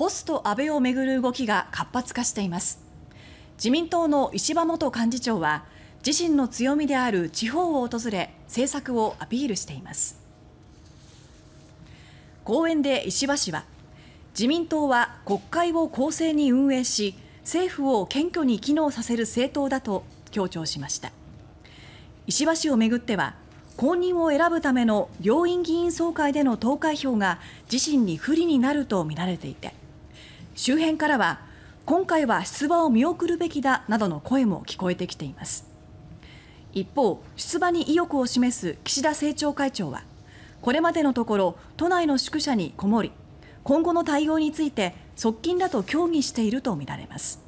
ポスト安倍をめぐる動きが活発化しています自民党の石破元幹事長は自身の強みである地方を訪れ政策をアピールしています講演で石破氏は自民党は国会を公正に運営し政府を謙虚に機能させる政党だと強調しました石破氏をめぐっては公認を選ぶための両院議員総会での投開票が自身に不利になると見られていて周辺からは今回は出馬を見送るべきだなどの声も聞こえてきています一方出馬に意欲を示す岸田政調会長はこれまでのところ都内の宿舎にこもり今後の対応について側近らと協議しているとみられます